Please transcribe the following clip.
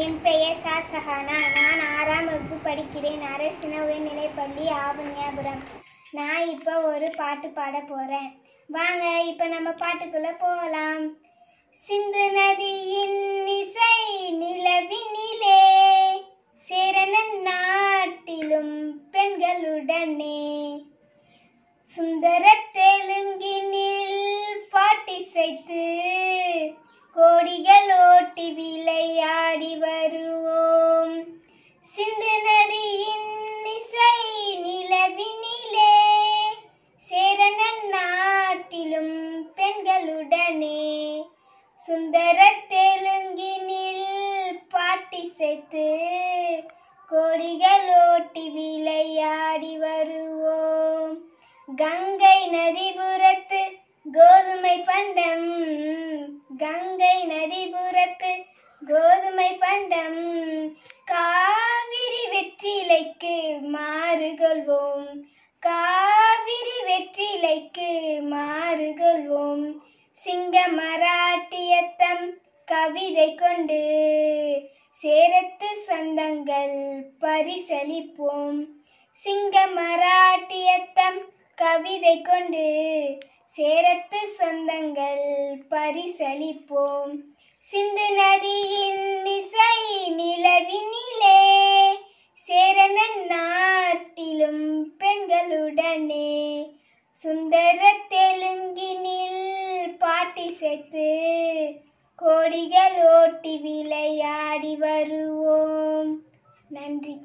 என் பெயர் சா சஹானா நான் ஆறாம் வகுப்பு படிக்கிறேன் அரசின உயர்நிலைப்பள்ளி ஆவணியாபுரம் நான் இப்போ ஒரு பாட்டு பாட போகிறேன் வாங்க இப்போ நம்ம பாட்டுக்குள்ளே போகலாம் சிந்து நதியின் இசை நிலவினிலே சேரன நாட்டிலும் பெண்களுடனே சுந்தர தெலுங்கினி ஓட்டி விளையாடி வருவோம் சிந்து நதியின் இசை நிலவினிலே சேரன நாட்டிலும் பெண்களுடனே சுந்தர தெலுங்கினில் பாட்டிசைத்து கோடிகளோட்டி விளையாடி வருவோம் கங்கை நதிபுரத்து கோதுமை பண்டம் கங்கை நதிபுறத்து கோதுமை பண்டம் காவிரி வெற்றிலைக்கு மாறு கொள்வோம் காவிரி வெற்றிலைக்கு மாறு கொள்வோம் சிங்க மராட்டியத்தம் கவிதை கொண்டு சேரத்து சொந்தங்கள் பரிசளிப்போம் சிங்க மராட்டியத்தம் கவிதை கொண்டு சேரத்து சொந்தங்கள் பரிசளிப்போம் சிந்து நதியின் மிசை நிலவினிலே சேரன நாட்டிலும் பெண்களுடனே சுந்தர தெலுங்கினில் பாட்டி செத்து கோடிகள் ஓட்டி விளையாடி வருவோம் நன்றி